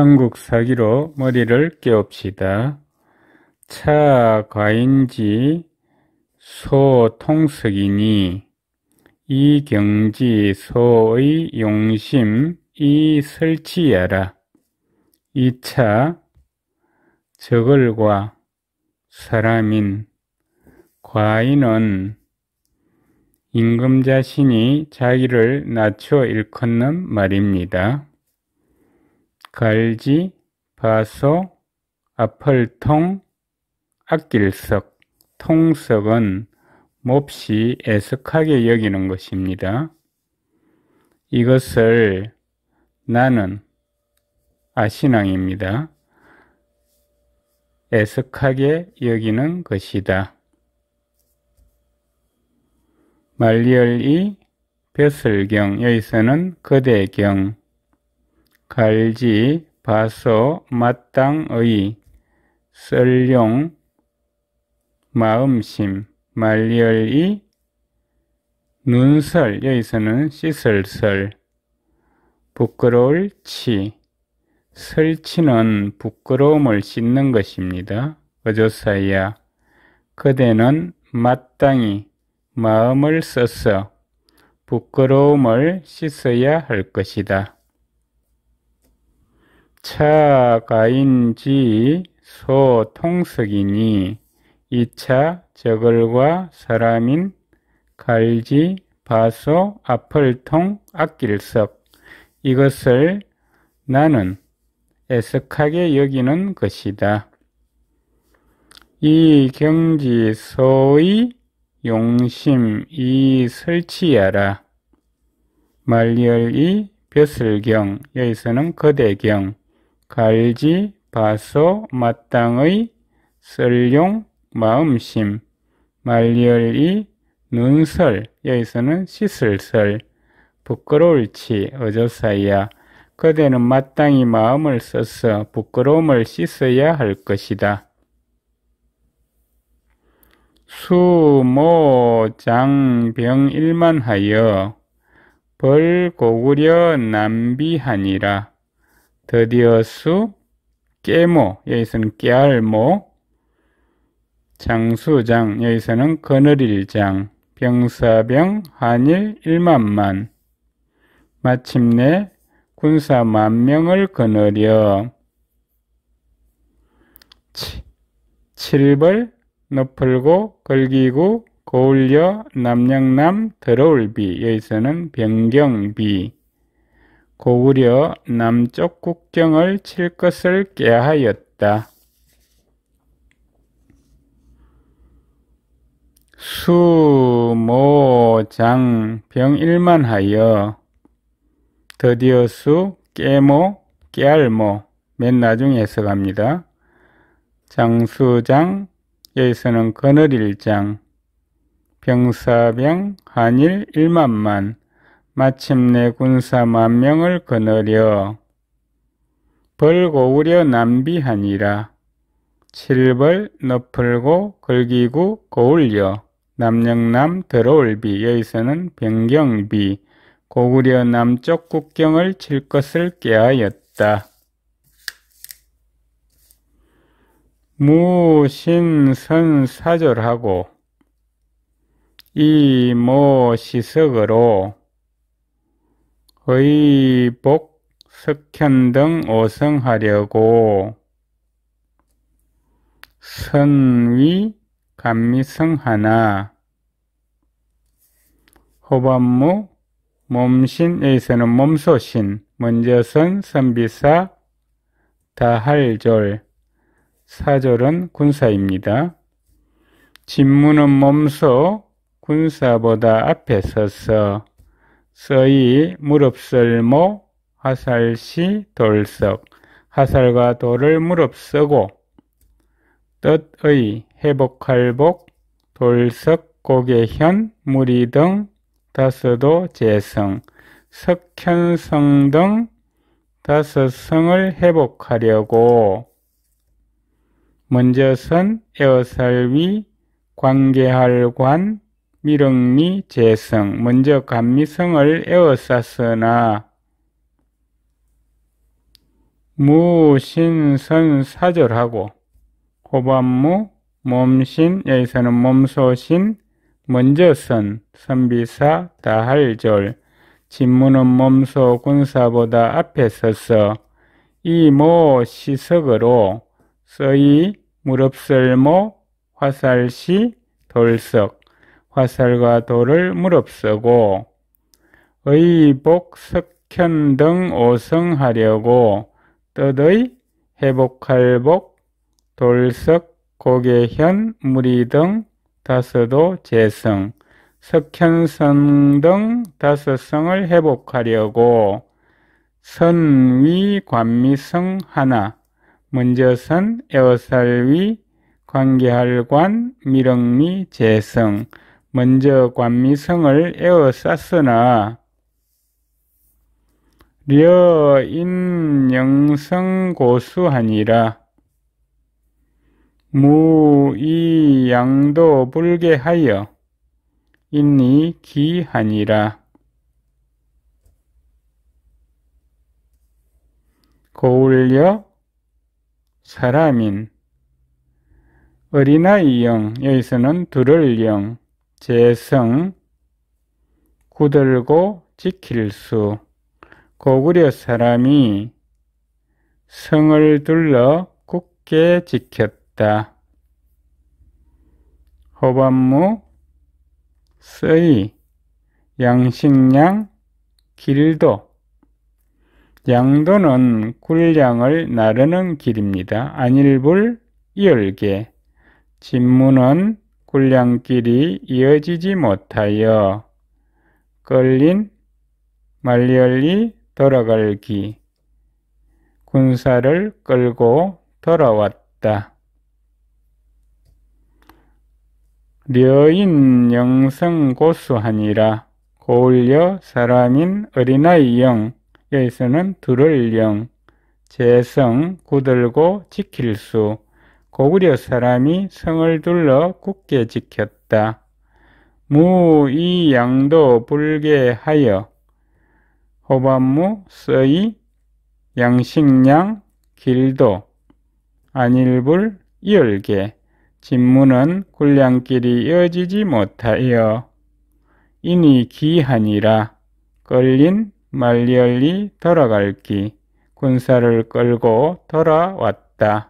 한국 사기로 머리를 깨웁시다. 차 과인지 소 통석이니 이 경지 소의 용심 이 설치하라. 이 차 저글과 사람인 과인은 임금 자신이 자기를 낮춰 일컫는 말입니다. 갈지, 바소아펄통 악길석, 통석은 몹시 애석하게 여기는 것입니다. 이것을 나는 아신앙입니다. 애석하게 여기는 것이다. 말리얼이 벼슬경, 여기서는 거대경, 갈지 바소 마땅의 썰용 마음심 말리얼이 눈설 여기서는 씻을설 부끄러울 치 설치는 부끄러움을 씻는 것입니다. 어조사야 그대는 마땅히 마음을 써서 부끄러움을 씻어야 할 것이다. 차가인지 소통석이니 이차 저걸과 사람인 갈지 바소 앞을 통 악길석 이것을 나는 애석하게 여기는 것이다. 이 경지소의 용심 이 설치하라. 말렬이 벼슬경 여기서는 거대경 갈지 바소 마땅의 설용 마음심 말리얼이 눈설 여기서는 시슬설 부끄러울치 어저사이야 그대는 마땅히 마음을 써서 부끄러움을 씻어야 할 것이다. 수모장병일만하여 벌고구려 남비하니라 드디어수, 깨모, 여기서는 깨알모, 장수장, 여기서는 거느릴장, 병사병, 한일 일만만 마침내 군사 만명을 거느려, 칠벌, 높풀고걸기구 고울려, 남양남, 들어울비, 여기서는 변경비, 고구려 남쪽 국경을 칠 것을 깨하였다. 수모장 병일만 하여 드디어 수 깨모 깨알모 맨 나중에 해석합니다. 장수장 여기서는 거늘일장 병사병 한일 일만만 마침내 군사 만명을 거느려 벌고 우려 남비하니라. 칠벌 너풀고 걸기구 고울려 남영남 들어올비 여기서는 변경비 고구려 남쪽 국경을 칠 것을 깨하였다. 무신선사절하고 이모시석으로 의복, 석현 등 오성하려고 선위, 감미성 하나 호반무, 몸신, 에서는 몸소신, 먼저선, 선비사, 다할졸, 사졸은 군사입니다. 진무는 몸소, 군사보다 앞에 서서 서이 무릎설모 화살시 돌석 화살과 돌을 무릅쓰고 뜻의 회복할복 돌석 고개현 무리 등 다스도 재성 석현성 등 다섯 성을 회복하려고 먼저 선 에어살 위 관계할 관 미륵미 재성 먼저 감미성을 에워쌌으나 무신선 사절하고 호반무 몸신 여기서는 몸소신 먼저 선 선비사 다할절 진무는 몸소 군사보다 앞에 서서 이모 시석으로 서이 무릎설모 화살시 돌석 화살과 돌을 무릅쓰고 의복 석현 등 오성하려고 뜻의 회복할복 돌석 고개현 무리 등 다섯도 재성 석현성 등 다섯 성을 회복하려고 선위 관미성 하나 먼저 선 에어살위 관계할관 미렁미 재성 먼저 관미성을 에어쌌으나 려인영성고수하니라 무이양도 불개하여 인니 기하니라 고울려 사람인 어린아이 영 여기서는 둘을 영 재성, 구들고 지킬 수, 고구려 사람이 성을 둘러 굳게 지켰다. 호반무, 쓰이, 양식량, 길도, 양도는 굴량을 나르는 길입니다. 안일불 이열계 진무는 굴량길이 이어지지 못하여 끌린 말리얼리 돌아갈기 군사를 끌고 돌아왔다. 려인 영성 고수하니라 고울려 사람인 어린아이 영 여기서는 두를 영 재성 굳들고 지킬 수 고구려 사람이 성을 둘러 굳게 지켰다. 무이 양도 불게하여 호반무 써이 양식량 길도 안일불 이열게 진문은 군량길이 이어지지 못하여 이니 기하니라 끌린 말리얼리 돌아갈기 군사를 끌고 돌아왔다.